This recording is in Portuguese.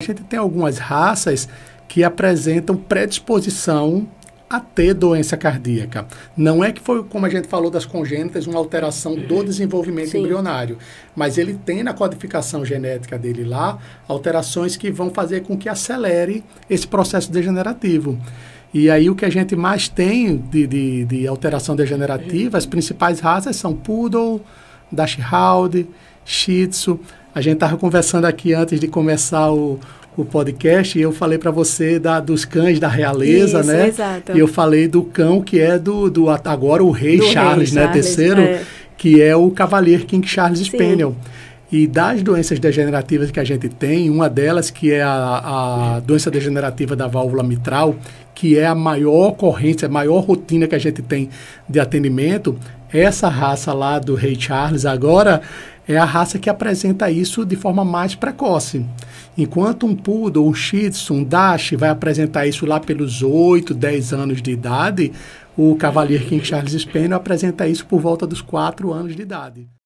A gente tem algumas raças que apresentam predisposição a ter doença cardíaca. Não é que foi, como a gente falou das congênitas, uma alteração do desenvolvimento Sim. embrionário, mas ele tem na codificação genética dele lá alterações que vão fazer com que acelere esse processo degenerativo. E aí o que a gente mais tem de, de, de alteração degenerativa, as principais raças são poodle, dachshund, shih tzu, a gente estava conversando aqui antes de começar o, o podcast e eu falei para você da, dos cães da realeza, Isso, né? Exato. E eu falei do cão que é do, do agora o rei, Charles, rei Charles, né? Terceiro, é. que é o Cavalier King Charles Sim. Spaniel. E das doenças degenerativas que a gente tem, uma delas que é a, a doença degenerativa da válvula mitral, que é a maior ocorrência, a maior rotina que a gente tem de atendimento, essa raça lá do rei Charles agora é a raça que apresenta isso de forma mais precoce. Enquanto um poodle, um shih tzu, um dash vai apresentar isso lá pelos 8, 10 anos de idade, o Cavalier King Charles Spaniel apresenta isso por volta dos 4 anos de idade.